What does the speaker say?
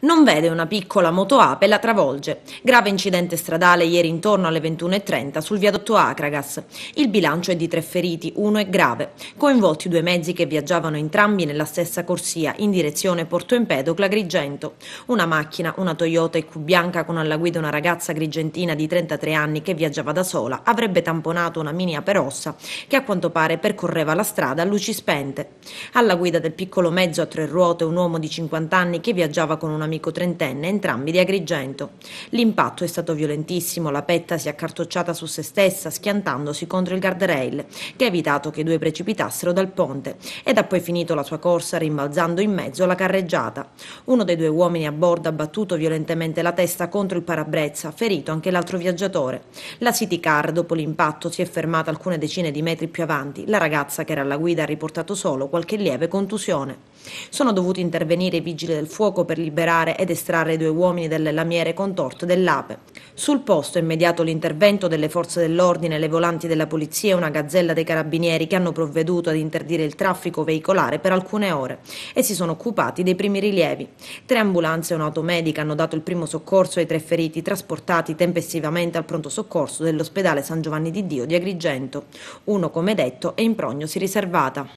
Non vede una piccola moto ape e la travolge. Grave incidente stradale ieri intorno alle 21.30 sul viadotto Acragas. Il bilancio è di tre feriti, uno è grave. Coinvolti due mezzi che viaggiavano entrambi nella stessa corsia in direzione Porto Empedocle Agrigento. Una macchina, una Toyota IQ bianca con alla guida una ragazza grigentina di 33 anni che viaggiava da sola, avrebbe tamponato una mini aperossa che a quanto pare percorreva la strada a luci spente. Alla guida del piccolo mezzo a tre ruote un uomo di 50 anni che viaggiava con una amico trentenne, entrambi di Agrigento. L'impatto è stato violentissimo, la petta si è accartocciata su se stessa, schiantandosi contro il guardrail, che ha evitato che i due precipitassero dal ponte, ed ha poi finito la sua corsa rimbalzando in mezzo alla carreggiata. Uno dei due uomini a bordo ha battuto violentemente la testa contro il parabrezza, ferito anche l'altro viaggiatore. La City Car, dopo l'impatto, si è fermata alcune decine di metri più avanti. La ragazza che era alla guida ha riportato solo qualche lieve contusione. Sono dovuti intervenire i vigili del fuoco per liberare sbarcare ed estrarre i due uomini delle lamiere contorte dell'ape. Sul posto è immediato l'intervento delle forze dell'ordine, le volanti della polizia e una gazzella dei carabinieri che hanno provveduto ad interdire il traffico veicolare per alcune ore e si sono occupati dei primi rilievi. Tre ambulanze e un'auto medica hanno dato il primo soccorso ai tre feriti trasportati tempestivamente al pronto soccorso dell'ospedale San Giovanni di Dio di Agrigento. Uno, come detto, è in prognosi riservata.